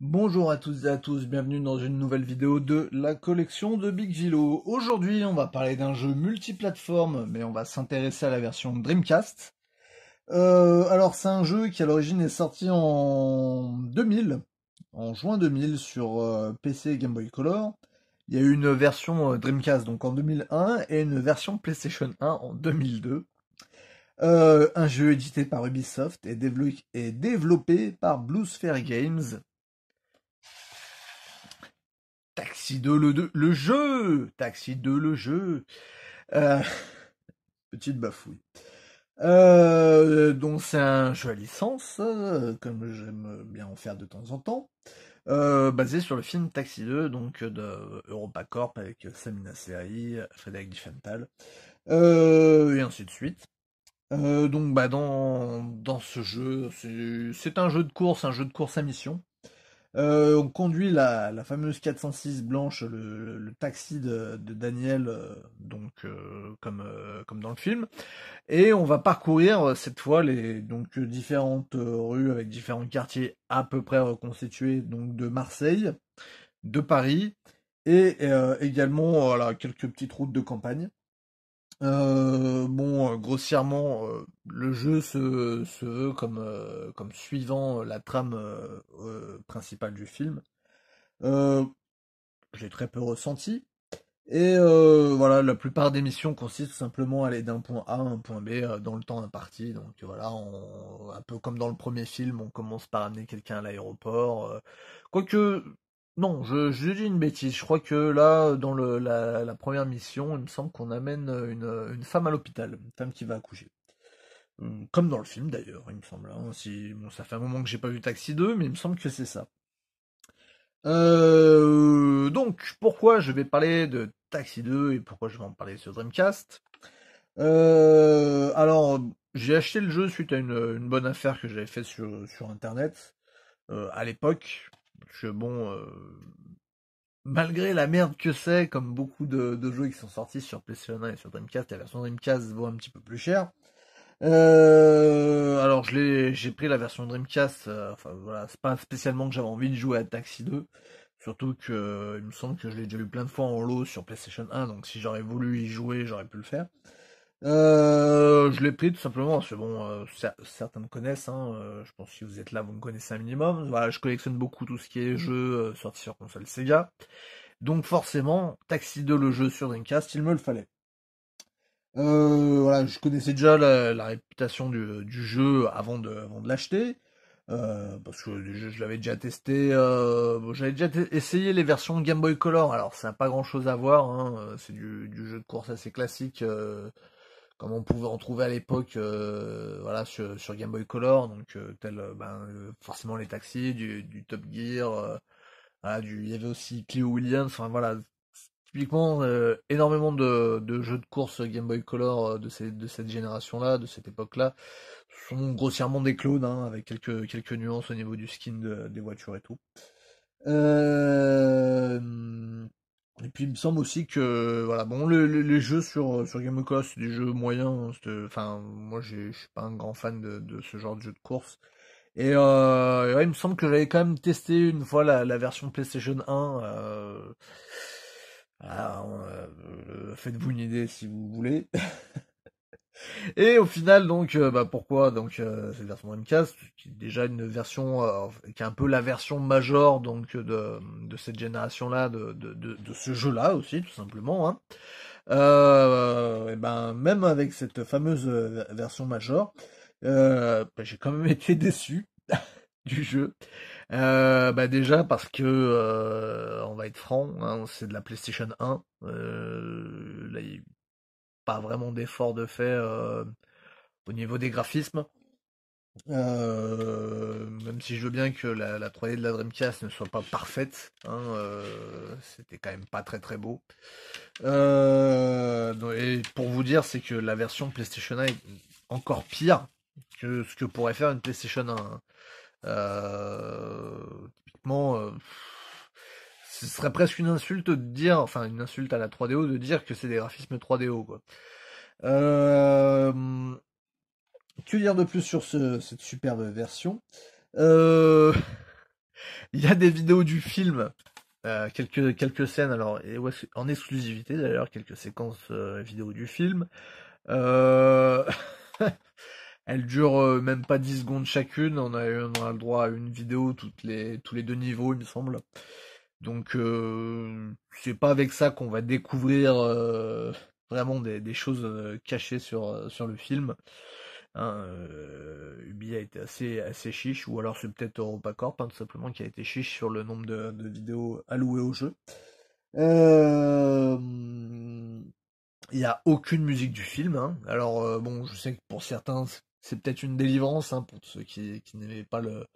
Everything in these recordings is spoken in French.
Bonjour à toutes et à tous, bienvenue dans une nouvelle vidéo de la collection de Big Aujourd'hui, on va parler d'un jeu multiplateforme, mais on va s'intéresser à la version Dreamcast. Euh, alors, c'est un jeu qui à l'origine est sorti en 2000, en juin 2000 sur euh, PC et Game Boy Color. Il y a eu une version euh, Dreamcast donc en 2001 et une version PlayStation 1 en 2002. un jeu édité par Ubisoft et, développé, et développé par Blue Sphere Games, Taxi 2, le, jeu Taxi 2, le jeu euh, Petite bafouille. Euh, donc c'est un jeu à licence, euh, comme j'aime bien en faire de temps en temps, basé sur le film Taxi 2, donc de Corp, avec Samina Seri, Frédéric Diffenthal, et ainsi de suite. donc bah dans ce jeu, c'est un jeu de course, un jeu de course à mission. Euh, on conduit la, la, fameuse 406 blanche, le, taxi de, Daniel, euh, donc euh, comme comme dans le film, et on va parcourir cette fois les donc différentes rues avec différents quartiers à peu près reconstitués, donc de Marseille, de Paris et également quelques petites routes de campagne. Euh, bon, euh, grossièrement, euh, le jeu se, veut comme, comme suivant la trame principale du film. J'ai très peu ressenti. Et voilà, la plupart des missions consistent simplement à aller d'un point A à un point B dans le temps imparti. Donc voilà, on, un peu comme dans le premier film, on commence par amener quelqu'un à l'aéroport. Quoique, non, je, dis une bêtise. Je crois que là, dans la, première mission, il me semble qu'on amène une, femme à l'hôpital, une femme qui va accoucher. Hum, comme dans le film d'ailleurs, il me semble. Hein. ça fait un moment que j'ai pas vu Taxi 2, mais il me semble que c'est ça. Euh, donc, pourquoi je vais parler de Taxi 2 et pourquoi je vais en parler sur Dreamcast euh, Alors, j'ai acheté le jeu suite à une, bonne affaire que j'avais faite sur, sur Internet euh, à l'époque bon, euh, malgré la merde que c'est, comme beaucoup de, jeux qui sont sortis sur PlayStation 1 et sur Dreamcast, la version Dreamcast vaut un petit peu plus cher. Euh, alors j'ai pris la version Dreamcast. Euh, enfin voilà, c'est pas spécialement que j'avais envie de jouer à Taxi 2. Surtout que il me semble que je l'ai déjà eu plein de fois en lot sur PlayStation 1, donc si j'aurais voulu y jouer, j'aurais pu le faire. Euh, je l'ai pris tout simplement parce que bon, euh, certains me connaissent. Hein, euh, je pense que si vous êtes là, vous me connaissez un minimum. Voilà, je collectionne beaucoup tout ce qui est jeux sortis sur console Sega. Donc forcément, Taxi de le jeu sur Dreamcast, il me le fallait. voilà, je connaissais déjà la, réputation du, jeu avant de, l'acheter. parce que je, l'avais déjà testé, j'avais déjà essayé les versions Game Boy Color. Alors ça n'a pas grand chose à voir, hein, c'est du, jeu de course assez classique comme on pouvait en trouver à l'époque euh, voilà sur, Game Boy Color donc euh, tel euh, ben, forcément les taxis du, Top Gear du il y avait aussi Cleo Williams enfin voilà typiquement énormément de, de, jeux de course Game Boy Color de, ces, de cette génération là de cette époque là sont grossièrement des clones hein, avec quelques quelques nuances au niveau du skin des voitures et tout puis il me semble aussi que voilà, bon, le, les jeux sur, sur Game c'est des jeux moyens. Enfin, moi, je suis pas un grand fan de, de, ce genre de jeu de course. Et, euh, il me semble que j'avais quand même testé une fois la, la version PlayStation 1. Euh, euh, Faites-vous une idée si vous voulez. Et au final, donc, euh, bah, pourquoi donc euh, cette version Dreamcast, qui est déjà une version euh, qui est un peu la version majeure donc euh, de, de cette génération-là, de, de, de ce jeu-là aussi, tout simplement. Hein. et ben même avec cette fameuse version majeure, bah, j'ai quand même été déçu du jeu. Euh, bah déjà parce que on va être franc, hein, c'est de la PlayStation 1. Euh, là, pas vraiment d'effort de fait euh, au niveau des graphismes. Euh, même si je veux bien que la, la 3D de la Dreamcast ne soit pas parfaite, hein, euh, c'était quand même pas très très beau. et pour vous dire, c'est que la version PlayStation 1 est encore pire que ce que pourrait faire une PlayStation 1. Hein. typiquement, ce serait presque une insulte de dire, enfin une insulte à la 3DO de dire que c'est des graphismes 3DO quoi. Euh, que dire de plus sur cette superbe version euh, Il y a des vidéos du film, euh, quelques, quelques scènes, alors en exclusivité d'ailleurs, quelques séquences vidéo du film. Elles durent même pas 10 secondes chacune, on a, le droit à une vidéo toutes les, tous les deux niveaux, il me semble. Donc euh, c'est pas avec ça qu'on va découvrir euh, vraiment des, choses euh, cachées sur, sur le film. Hein, Ubi a été assez, assez chiche, ou alors c'est peut-être Europacorp hein, tout simplement qui a été chiche sur le nombre de, vidéos allouées au jeu. Il n'y a aucune musique du film. Hein. Alors bon, je sais que pour certains c'est peut-être une délivrance pour ceux qui, qui n'aimaient pas le,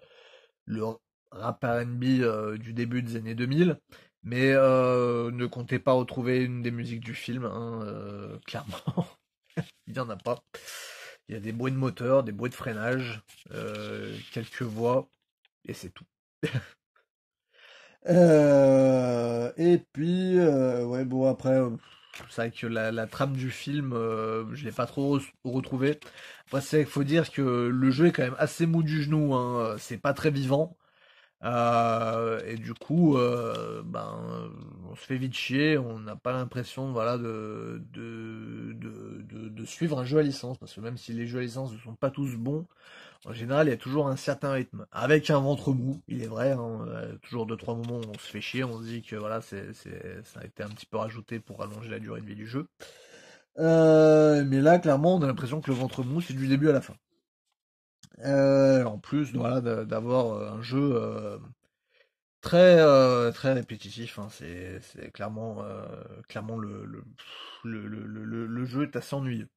le rap RB euh, du début des années 2000. Mais euh, ne comptez pas retrouver une des musiques du film, hein, euh, clairement. Il n'y en a pas. Il y a des bruits de moteur, des bruits de freinage, quelques voix, et c'est tout. et puis, ouais, bon, après, c'est vrai que la, trame du film, je l'ai pas trop retrouvée. Après, c'est qu'il faut dire que le jeu est quand même assez mou du genou. Hein, c'est pas très vivant. Euh, et du coup, euh, ben, on se fait vite chier, on n'a pas l'impression voilà, de de, de, de, suivre un jeu à licence, parce que même si les jeux à licence ne sont pas tous bons, en général, il y a toujours un certain rythme. Avec un ventre mou, il est vrai, hein, euh, toujours deux, trois moments où on se fait chier, on se dit que voilà, c'est, c'est, ça a été un petit peu rajouté pour allonger la durée de vie du jeu. mais là, clairement, on a l'impression que le ventre mou, c'est du début à la fin. Euh, en plus, voilà, d'avoir euh, un jeu euh, très très répétitif. Hein, c'est clairement clairement le le, le, le le, jeu est assez ennuyeux.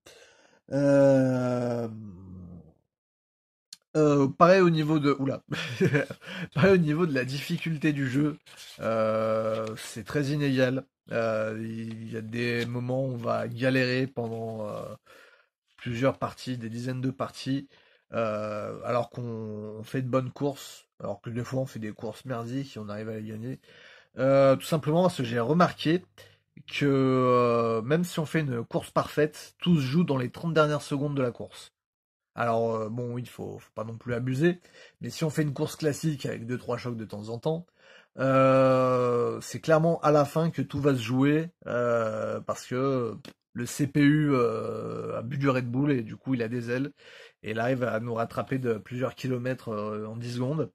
pareil au niveau de pareil au niveau de la difficulté du jeu, c'est très inégal. Il y a des moments où on va galérer pendant plusieurs parties, des dizaines de parties. Euh, alors qu'on fait de bonnes courses, alors que des fois on fait des courses merdiques si on arrive à les gagner. Euh, tout simplement parce que j'ai remarqué que euh, même si on fait une course parfaite, tout se joue dans les 30 dernières secondes de la course. Alors bon, il faut, faut pas non plus abuser, mais si on fait une course classique avec deux trois chocs de temps en temps, c'est clairement à la fin que tout va se jouer parce que le CPU euh, a bu du Red Bull et du coup il a des ailes et là il va nous rattraper de plusieurs kilomètres euh, en 10 secondes.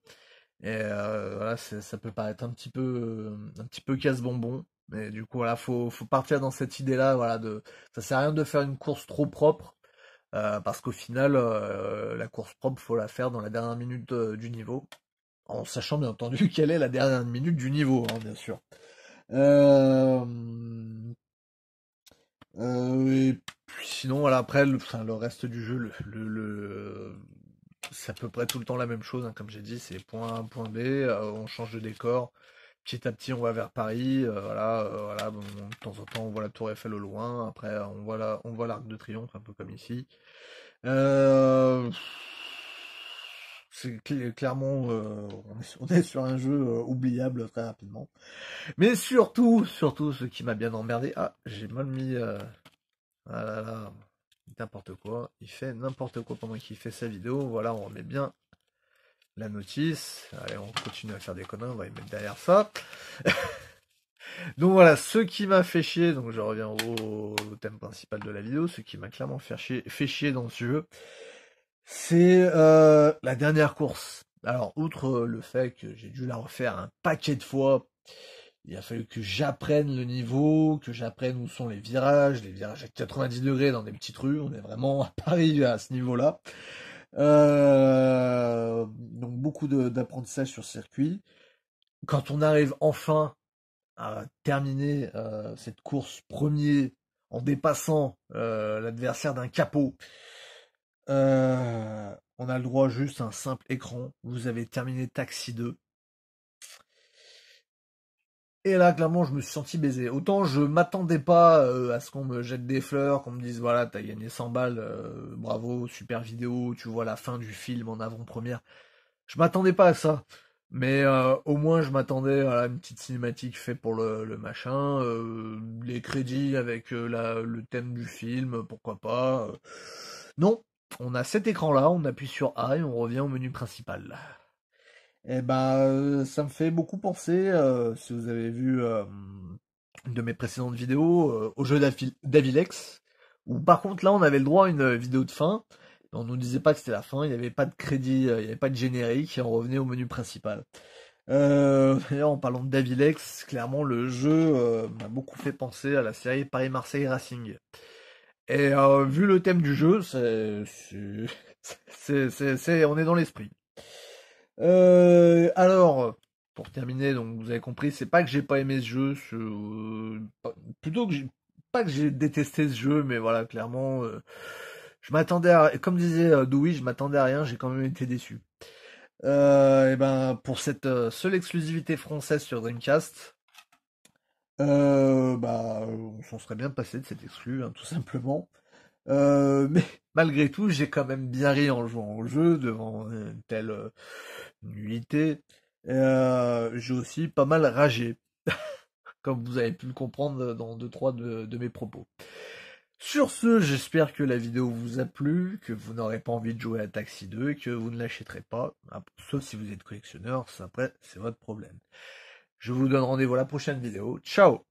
Et euh, voilà, ça peut paraître un petit peu un petit peu casse-bonbon, mais du coup voilà, faut faut partir dans cette idée là, voilà de ça sert à rien de faire une course trop propre parce qu'au final la course propre faut la faire dans la dernière minute du niveau en sachant bien entendu quelle est la dernière minute du niveau hein, bien sûr. Euh euh, et puis sinon, voilà, après, le, le reste du jeu, le, le, le c'est à peu près tout le temps la même chose, hein, comme j'ai dit, c'est point A, point B, euh, on change de décor, petit à petit on va vers Paris, euh, voilà, euh, voilà bon, de temps en temps on voit la tour Eiffel au loin, après on voit l'arc de triomphe, un peu comme ici. C'est clairement, euh, on, est, sur un jeu euh, oubliable très rapidement. Mais surtout, surtout, ce qui m'a bien emmerdé. Ah, j'ai mal mis. Euh, ah là là, n'importe quoi. Il fait n'importe quoi pendant qu'il fait sa vidéo. Voilà, on remet bien la notice. Allez, on continue à faire des conneries. On va y mettre derrière ça. donc voilà, ce qui m'a fait chier. Donc je reviens au, thème principal de la vidéo. Ce qui m'a clairement fait chier, fait chier dans ce jeu c'est euh, la dernière course. Alors, outre euh, le fait que j'ai dû la refaire un paquet de fois, il a fallu que j'apprenne le niveau, que j'apprenne où sont les virages, les virages à 90 degrés dans des petites rues, on est vraiment à Paris à ce niveau-là. Euh, donc beaucoup d'apprentissage sur circuit. Quand on arrive enfin à terminer cette course premier en dépassant l'adversaire d'un capot, euh, on a le droit juste à un simple écran. Vous avez terminé Taxi 2. Et là, clairement, je me suis senti baisé. Autant je m'attendais pas euh, à ce qu'on me jette des fleurs, qu'on me dise voilà, t'as gagné 100 balles, euh, bravo, super vidéo, tu vois la fin du film en avant-première. Je m'attendais pas à ça. Mais au moins, je m'attendais à une petite cinématique faite pour le, machin, les crédits avec le thème du film, pourquoi pas. Non, on a cet écran-là, on appuie sur A et on revient au menu principal. Et eh bah, ben, euh, ça me fait beaucoup penser, euh, si vous avez vu une euh, de mes précédentes vidéos, au jeu d'Avilex, où par contre là on avait le droit à une vidéo de fin, on nous disait pas que c'était la fin, il n'y avait pas de crédit, il n'y avait pas de générique, et on revenait au menu principal. en parlant de Davilex, clairement le jeu m'a beaucoup fait penser à la série Paris-Marseille Racing. Et euh, vu le thème du jeu, c'est, c'est, c'est, on est dans l'esprit. Euh, alors, pour terminer, donc vous avez compris, c'est pas que j'ai pas aimé ce jeu, euh, plutôt que j'ai, pas que j'ai détesté ce jeu, mais voilà, clairement, euh, je m'attendais à, comme disait euh, Dewey, je m'attendais à rien, j'ai quand même été déçu. et ben, pour cette seule exclusivité française sur Dreamcast, euh, bah, on s'en serait bien passé de cet exclu, hein, tout simplement. Euh, mais malgré tout, j'ai quand même bien ri en jouant au jeu devant une telle euh, nullité. Euh, j'ai aussi pas mal ragé, comme vous avez pu le comprendre dans deux trois de, de mes propos. Sur ce, j'espère que la vidéo vous a plu, que vous n'aurez pas envie de jouer à Taxi 2 et que vous ne l'achèterez pas, ah, sauf si vous êtes collectionneur, après c'est votre problème. Je vous donne rendez-vous à la prochaine vidéo. Ciao